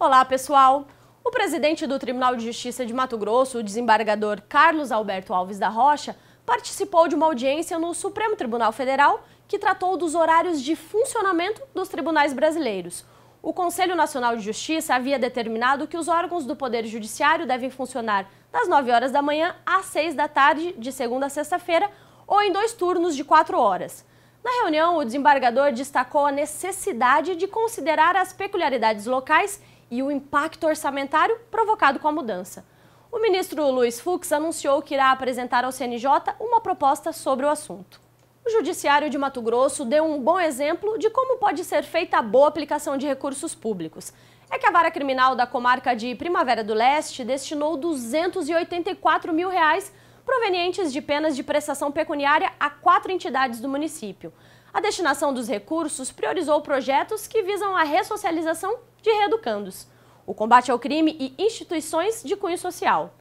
Olá, pessoal! O presidente do Tribunal de Justiça de Mato Grosso, o desembargador Carlos Alberto Alves da Rocha, participou de uma audiência no Supremo Tribunal Federal que tratou dos horários de funcionamento dos tribunais brasileiros. O Conselho Nacional de Justiça havia determinado que os órgãos do Poder Judiciário devem funcionar das 9 horas da manhã às 6 da tarde, de segunda a sexta-feira, ou em dois turnos de 4 horas. Na reunião, o desembargador destacou a necessidade de considerar as peculiaridades locais e o impacto orçamentário provocado com a mudança. O ministro Luiz Fux anunciou que irá apresentar ao CNJ uma proposta sobre o assunto. O Judiciário de Mato Grosso deu um bom exemplo de como pode ser feita a boa aplicação de recursos públicos. É que a vara criminal da comarca de Primavera do Leste destinou 284 mil reais provenientes de penas de prestação pecuniária a quatro entidades do município. A destinação dos recursos priorizou projetos que visam a ressocialização de reeducandos, o combate ao crime e instituições de cunho social.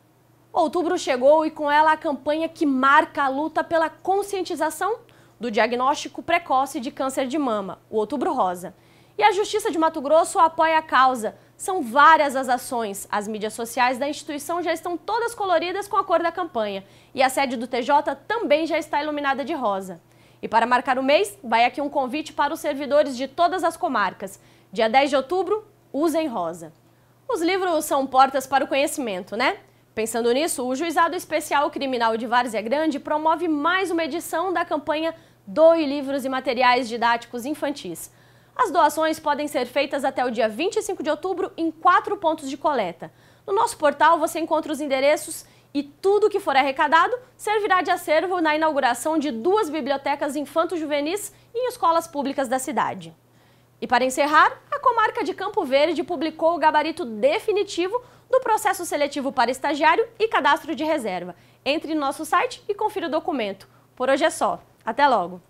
Outubro chegou e com ela a campanha que marca a luta pela conscientização do diagnóstico precoce de câncer de mama, o Outubro Rosa. E a Justiça de Mato Grosso apoia a causa. São várias as ações. As mídias sociais da instituição já estão todas coloridas com a cor da campanha. E a sede do TJ também já está iluminada de rosa. E para marcar o mês, vai aqui um convite para os servidores de todas as comarcas. Dia 10 de outubro, usem rosa. Os livros são portas para o conhecimento, né? Pensando nisso, o Juizado Especial Criminal de Várzea é Grande promove mais uma edição da campanha Doe Livros e Materiais Didáticos Infantis. As doações podem ser feitas até o dia 25 de outubro em quatro pontos de coleta. No nosso portal você encontra os endereços e tudo que for arrecadado servirá de acervo na inauguração de duas bibliotecas infanto-juvenis em escolas públicas da cidade. E para encerrar, a comarca de Campo Verde publicou o gabarito definitivo do processo seletivo para estagiário e cadastro de reserva. Entre no nosso site e confira o documento. Por hoje é só. Até logo!